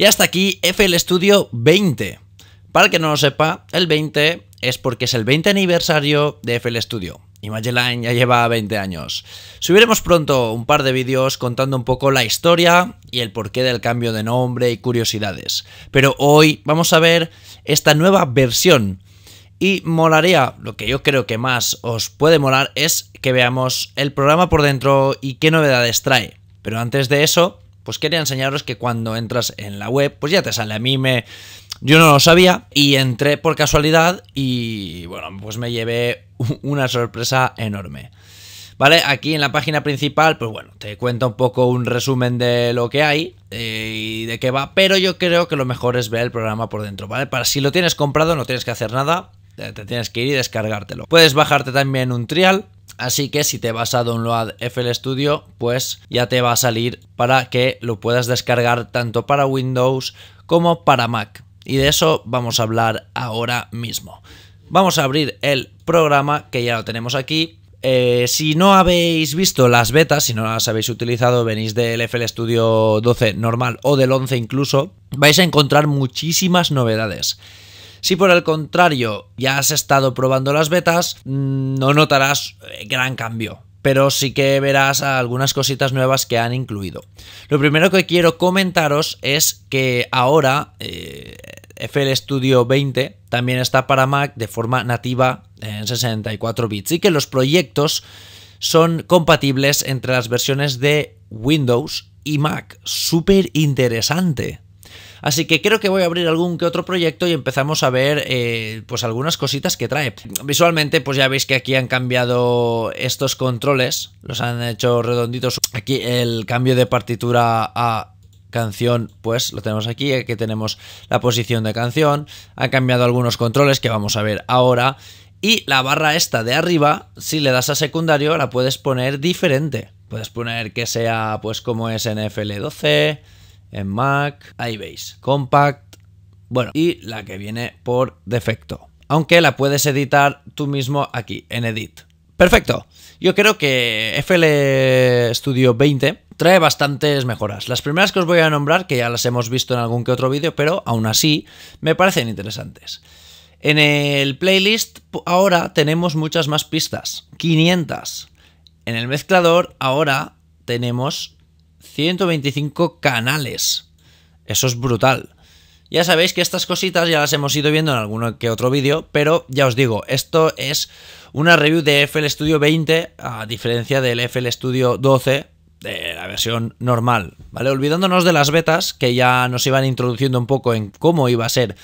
Y hasta aquí FL Studio 20. Para el que no lo sepa, el 20 es porque es el 20 aniversario de FL Studio. Y Magellan ya lleva 20 años. Subiremos pronto un par de vídeos contando un poco la historia y el porqué del cambio de nombre y curiosidades. Pero hoy vamos a ver esta nueva versión. Y molaría, lo que yo creo que más os puede molar es que veamos el programa por dentro y qué novedades trae. Pero antes de eso, pues quería enseñaros que cuando entras en la web, pues ya te sale. A mí me... Yo no lo sabía y entré por casualidad y bueno, pues me llevé una sorpresa enorme. ¿Vale? Aquí en la página principal, pues bueno, te cuenta un poco un resumen de lo que hay eh, y de qué va, pero yo creo que lo mejor es ver el programa por dentro, ¿vale? Para si lo tienes comprado no tienes que hacer nada, eh, te tienes que ir y descargártelo. Puedes bajarte también un trial, Así que si te vas a download FL Studio, pues ya te va a salir para que lo puedas descargar tanto para Windows como para Mac. Y de eso vamos a hablar ahora mismo. Vamos a abrir el programa que ya lo tenemos aquí. Eh, si no habéis visto las betas, si no las habéis utilizado, venís del FL Studio 12 normal o del 11 incluso, vais a encontrar muchísimas novedades. Si por el contrario ya has estado probando las betas, mm, no notarás eh, gran cambio pero sí que verás algunas cositas nuevas que han incluido. Lo primero que quiero comentaros es que ahora eh, FL Studio 20 también está para Mac de forma nativa en 64 bits y que los proyectos son compatibles entre las versiones de Windows y Mac. Súper interesante. Así que creo que voy a abrir algún que otro proyecto y empezamos a ver eh, pues algunas cositas que trae. Visualmente, pues ya veis que aquí han cambiado estos controles, los han hecho redonditos. Aquí el cambio de partitura a canción, pues lo tenemos aquí, aquí tenemos la posición de canción, ha cambiado algunos controles que vamos a ver ahora y la barra esta de arriba, si le das a secundario la puedes poner diferente, puedes poner que sea pues como es fl 12, en Mac, veis, Compact, bueno, y la que viene por defecto. Aunque la puedes editar tú mismo aquí, en Edit. Perfecto. Yo creo que FL Studio 20 trae bastantes mejoras. Las primeras que os voy a nombrar, que ya las hemos visto en algún que otro vídeo, pero aún así me parecen interesantes. En el playlist ahora tenemos muchas más pistas, 500. En el mezclador ahora tenemos 125 canales. Eso es brutal. Ya sabéis que estas cositas ya las hemos ido viendo en algún que otro vídeo, pero ya os digo, esto es una review de FL Studio 20 a diferencia del FL Studio 12 de la versión normal, ¿vale? Olvidándonos de las betas que ya nos iban introduciendo un poco en cómo iba a ser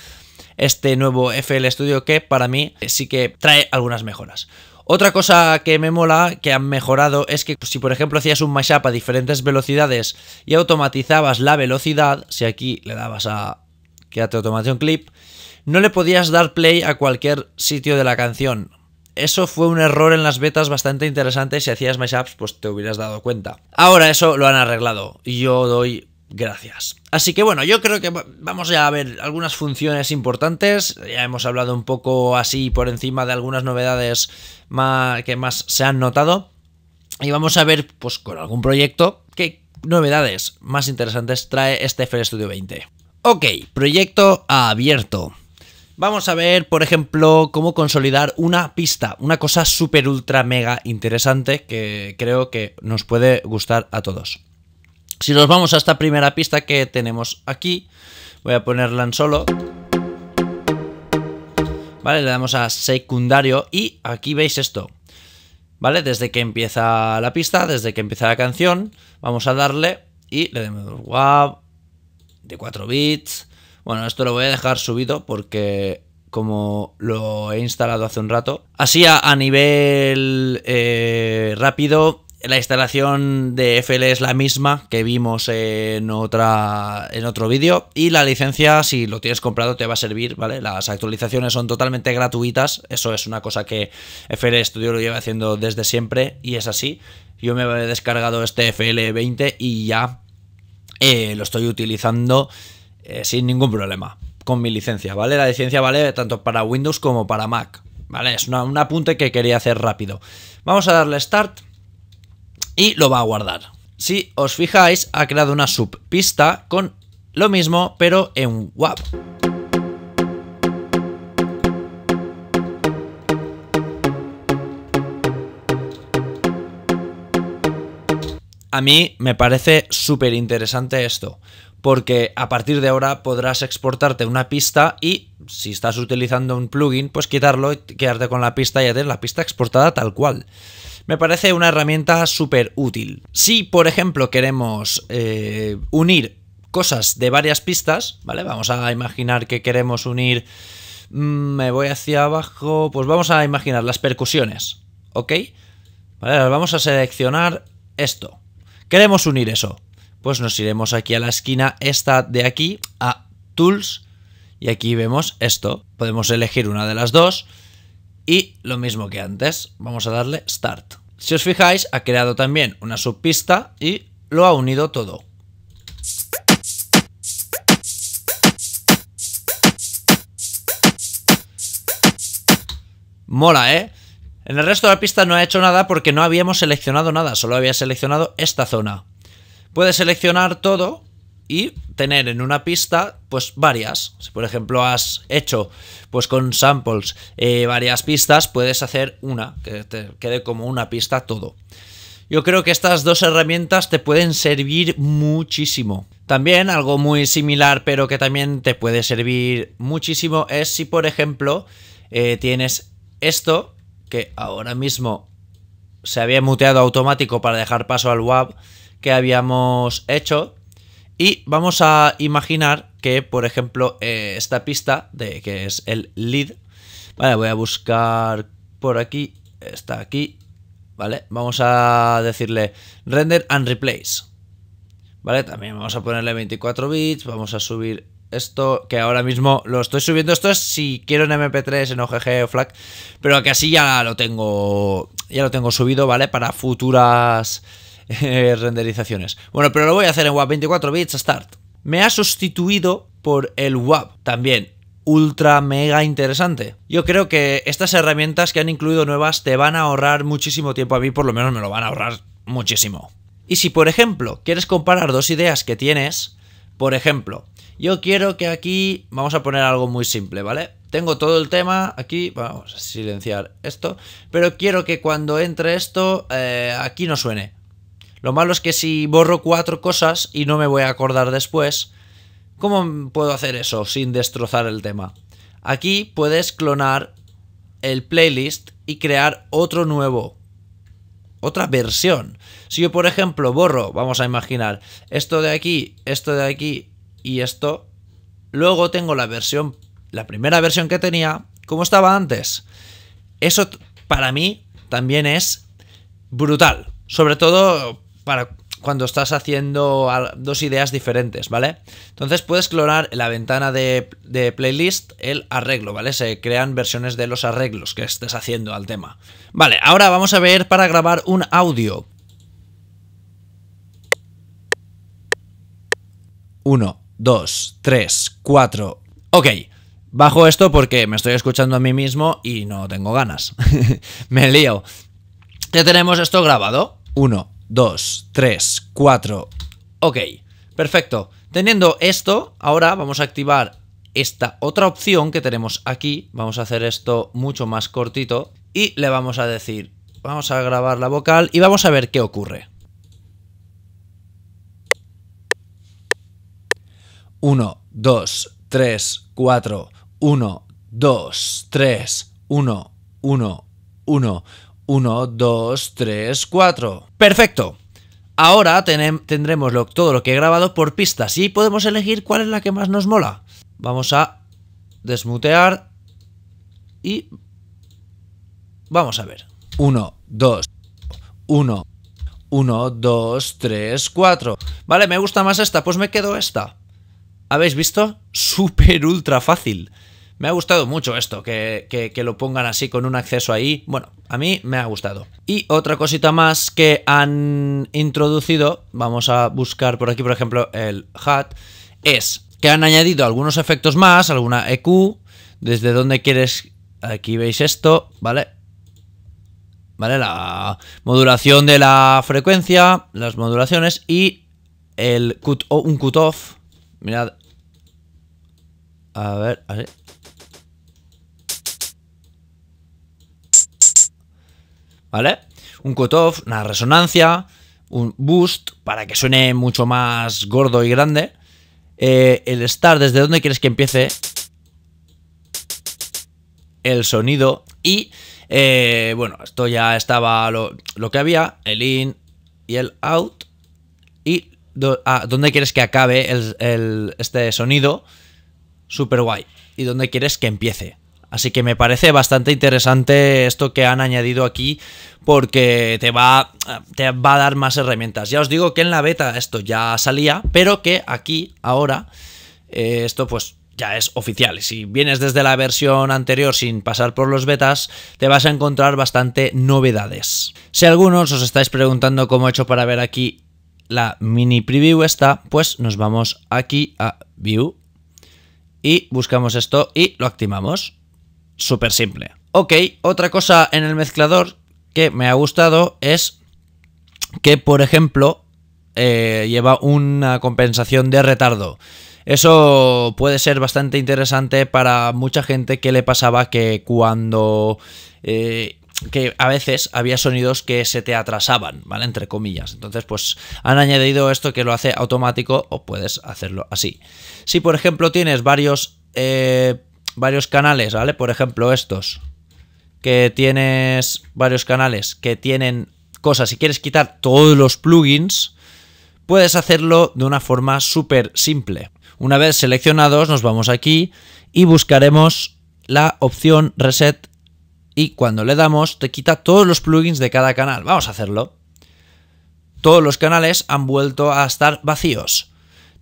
este nuevo FL Studio que para mí sí que trae algunas mejoras. Otra cosa que me mola, que han mejorado, es que si por ejemplo hacías un mashup a diferentes velocidades y automatizabas la velocidad, si aquí le dabas a quédate automación clip, no le podías dar play a cualquier sitio de la canción. Eso fue un error en las betas bastante interesante, si hacías mashups pues te hubieras dado cuenta. Ahora eso lo han arreglado, yo doy Gracias. Así que bueno, yo creo que vamos ya a ver algunas funciones importantes. Ya hemos hablado un poco así por encima de algunas novedades que más se han notado. Y vamos a ver, pues con algún proyecto, qué novedades más interesantes trae este FL Studio 20. Ok, proyecto abierto. Vamos a ver, por ejemplo, cómo consolidar una pista, una cosa súper ultra mega interesante que creo que nos puede gustar a todos. Si nos vamos a esta primera pista que tenemos aquí, voy a ponerla en solo. Vale, le damos a secundario y aquí veis esto. ¿Vale? Desde que empieza la pista, desde que empieza la canción, vamos a darle y le damos wow de 4 bits. Bueno, esto lo voy a dejar subido porque como lo he instalado hace un rato. Así a, nivel eh, rápido la instalación de FL es la misma que vimos en, otra, en otro vídeo y la licencia si lo tienes comprado te va a servir, ¿vale? Las actualizaciones son totalmente gratuitas, eso es una cosa que FL Studio lo lleva haciendo desde siempre y es así. Yo me he descargado este FL20 y ya eh, lo estoy utilizando eh, sin ningún problema con mi licencia, ¿vale? La licencia vale tanto para Windows como para Mac, ¿vale? Es un apunte que quería hacer rápido. Vamos a darle Start y lo va a guardar. Si os fijáis, ha creado una subpista con lo mismo, pero en WAP. A mí me parece súper interesante esto, porque a partir de ahora podrás exportarte una pista y si estás utilizando un plugin, pues quitarlo y quedarte con la pista y ya la pista exportada tal cual me parece una herramienta súper útil. Si, por ejemplo, queremos eh, unir cosas de varias pistas, ¿vale? Vamos a imaginar que queremos unir... Mm, me voy hacia abajo... Pues vamos a imaginar las percusiones, ¿ok? vamos a seleccionar esto. Queremos unir eso. Pues nos iremos aquí a la esquina esta de aquí, a Tools, y aquí vemos esto. Podemos elegir una de las dos y lo mismo que antes, vamos a darle Start. Si os fijáis, ha creado también una subpista y lo ha unido todo. Mola, ¿eh? En el resto de la pista no ha hecho nada porque no habíamos seleccionado nada, solo había seleccionado esta zona. puede seleccionar todo y tener en una pista, pues varias. Si por ejemplo has hecho, pues con samples, eh, varias pistas, puedes hacer una, que te quede como una pista todo. Yo creo que estas dos herramientas te pueden servir muchísimo. También algo muy similar, pero que también te puede servir muchísimo, es si por ejemplo eh, tienes esto, que ahora mismo se había muteado automático para dejar paso al WAV que habíamos hecho, y vamos a imaginar que, por ejemplo, eh, esta pista, de, que es el lead, vale, voy a buscar por aquí, está aquí, vale, vamos a decirle render and replace, vale, también vamos a ponerle 24 bits, vamos a subir esto que ahora mismo lo estoy subiendo. Esto es si quiero en MP3, en OGG o FLAC, pero que así ya lo tengo, ya lo tengo subido, ¿vale? Para futuras Eh, renderizaciones. Bueno, pero lo voy a hacer en WAP 24 bits start. Me ha sustituido por el WAP también. Ultra mega interesante. Yo creo que estas herramientas que han incluido nuevas te van a ahorrar muchísimo tiempo. A mí, por lo menos, me lo van a ahorrar muchísimo. Y si, por ejemplo, quieres comparar dos ideas que tienes, por ejemplo, yo quiero que aquí vamos a poner algo muy simple, ¿vale? Tengo todo el tema aquí, vamos a silenciar esto, pero quiero que cuando entre esto eh, aquí no suene. Lo malo es que si borro cuatro cosas y no me voy a acordar después, ¿cómo puedo hacer eso sin destrozar el tema? Aquí puedes clonar el playlist y crear otro nuevo, otra versión. Si yo, por ejemplo, borro, vamos a imaginar, esto de aquí, esto de aquí y esto, luego tengo la versión, la primera versión que tenía, como estaba antes. Eso para mí también es brutal. Sobre todo para cuando estás haciendo dos ideas diferentes, ¿vale? Entonces puedes clonar en la ventana de, de, playlist el arreglo, ¿vale? Se crean versiones de los arreglos que estés haciendo al tema. Vale, ahora vamos a ver para grabar un audio. 1, 2, 3, 4. Ok. Bajo esto porque me estoy escuchando a mí mismo y no tengo ganas. me lío. Ya tenemos esto grabado. 1, 2, 3, 4. Ok, perfecto. Teniendo esto, ahora vamos a activar esta otra opción que tenemos aquí. Vamos a hacer esto mucho más cortito y le vamos a decir, vamos a grabar la vocal y vamos a ver qué ocurre. 1, 2, 3, 4, 1, 2, 3, 1, 1, 1, 1, 2, 3, 4. Perfecto. Ahora tendremos lo, todo lo que he grabado por pistas y podemos elegir cuál es la que más nos mola. Vamos a desmutear y vamos a ver. 1, 2, 1, 1, 2, 3, 4. Vale, me gusta más esta, pues me quedo esta. ¿Habéis visto? Súper ultra fácil. Me ha gustado mucho esto, que lo pongan así con un acceso ahí. Bueno, a mí me ha gustado. Y otra cosita más que han introducido, vamos a buscar por aquí, por ejemplo, el hat es que han añadido algunos efectos más, alguna EQ, desde donde quieres, aquí veis esto, ¿vale? ¿Vale? La modulación de la frecuencia, las modulaciones y el cut, un cutoff. Mirad. A ver, así. ¿vale? Un cutoff, una resonancia, un boost para que suene mucho más gordo y grande. Eh, el start, ¿desde dónde quieres que empiece? El sonido y, eh, bueno, esto ya estaba lo, que había, el in y el out. Y ah, dónde quieres que acabe este sonido, super guay. Y dónde quieres que empiece. Así que me parece bastante interesante esto que han añadido aquí porque te va, te va a dar más herramientas. Ya os digo que en la beta esto ya salía, pero que aquí, ahora, eh, esto pues ya es oficial. Si vienes desde la versión anterior sin pasar por los betas, te vas a encontrar bastante novedades. Si algunos os estáis preguntando cómo he hecho para ver aquí la mini preview esta, pues nos vamos aquí a View y buscamos esto y lo activamos súper simple. Ok, otra cosa en el mezclador que me ha gustado es que, por ejemplo, eh, lleva una compensación de retardo. Eso puede ser bastante interesante para mucha gente que le pasaba que cuando... Eh, que a veces había sonidos que se te atrasaban, ¿vale? Entre comillas. Entonces, pues han añadido esto que lo hace automático o puedes hacerlo así. Si, por ejemplo, tienes varios eh, varios canales, ¿vale? Por ejemplo, estos. Que tienes varios canales que tienen cosas. Si quieres quitar todos los plugins, puedes hacerlo de una forma súper simple. Una vez seleccionados, nos vamos aquí y buscaremos la opción Reset. Y cuando le damos, te quita todos los plugins de cada canal. Vamos a hacerlo. Todos los canales han vuelto a estar vacíos.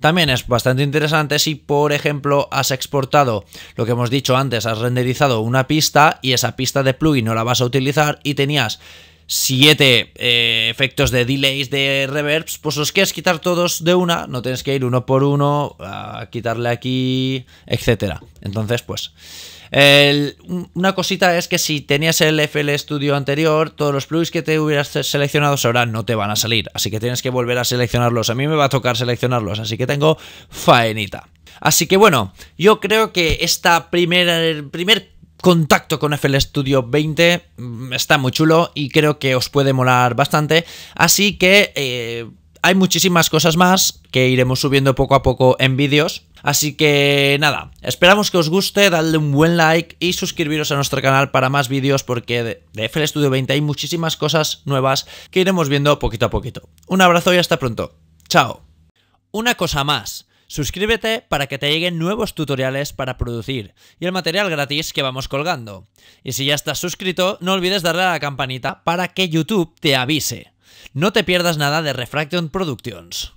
También es bastante interesante si, por ejemplo, has exportado lo que hemos dicho antes, has renderizado una pista y esa pista de plugin no la vas a utilizar y tenías siete eh, efectos de delays, de reverbs, pues los quieres quitar todos de una, no tienes que ir uno por uno a quitarle aquí, etcétera. Entonces, pues una cosita es que si tenías el FL Studio anterior, todos los plugins que te hubieras seleccionado ahora no te van a salir, así que tienes que volver a seleccionarlos. A mí me va a tocar seleccionarlos, así que tengo faenita. Así que bueno, yo creo que esta primera, primer contacto con FL Studio 20 mm, está muy chulo y creo que os puede molar bastante. Así que eh, hay muchísimas cosas más que iremos subiendo poco a poco en vídeos. Así que nada, esperamos que os guste, dadle un buen like y suscribiros a nuestro canal para más vídeos porque de, FL Studio 20 hay muchísimas cosas nuevas que iremos viendo poquito a poquito. Un abrazo y hasta pronto. Chao. Una cosa más. Suscríbete para que te lleguen nuevos tutoriales para producir y el material gratis que vamos colgando. Y si ya estás suscrito, no olvides darle a la campanita para que YouTube te avise. No te pierdas nada de Refraction Productions.